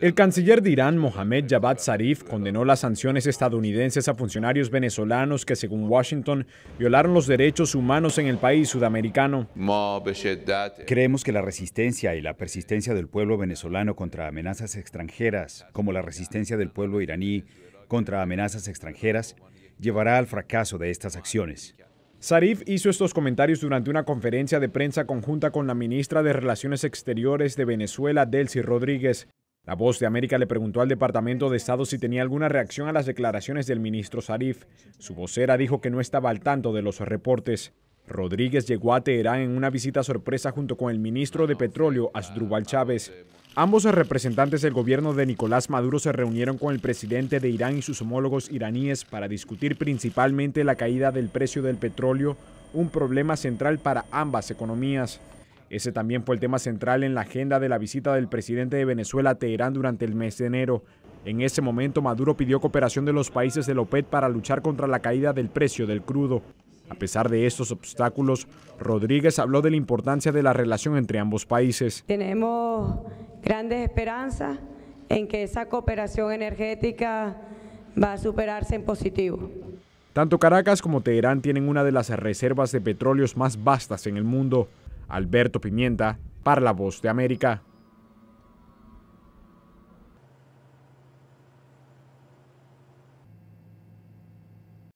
El canciller de Irán, Mohamed Javad Zarif, condenó las sanciones estadounidenses a funcionarios venezolanos que, según Washington, violaron los derechos humanos en el país sudamericano. Creemos que la resistencia y la persistencia del pueblo venezolano contra amenazas extranjeras, como la resistencia del pueblo iraní contra amenazas extranjeras, llevará al fracaso de estas acciones. Sarif hizo estos comentarios durante una conferencia de prensa conjunta con la ministra de Relaciones Exteriores de Venezuela, Delcy Rodríguez. La voz de América le preguntó al Departamento de Estado si tenía alguna reacción a las declaraciones del ministro Sarif. Su vocera dijo que no estaba al tanto de los reportes. Rodríguez llegó a Teherán en una visita sorpresa junto con el ministro de Petróleo, Asdrúbal Chávez. Ambos representantes del gobierno de Nicolás Maduro se reunieron con el presidente de Irán y sus homólogos iraníes para discutir principalmente la caída del precio del petróleo, un problema central para ambas economías. Ese también fue el tema central en la agenda de la visita del presidente de Venezuela a Teherán durante el mes de enero. En ese momento Maduro pidió cooperación de los países del OPED para luchar contra la caída del precio del crudo. A pesar de estos obstáculos, Rodríguez habló de la importancia de la relación entre ambos países. Tenemos grandes esperanzas en que esa cooperación energética va a superarse en positivo. Tanto Caracas como Teherán tienen una de las reservas de petróleos más vastas en el mundo. Alberto Pimienta, para la Voz de América.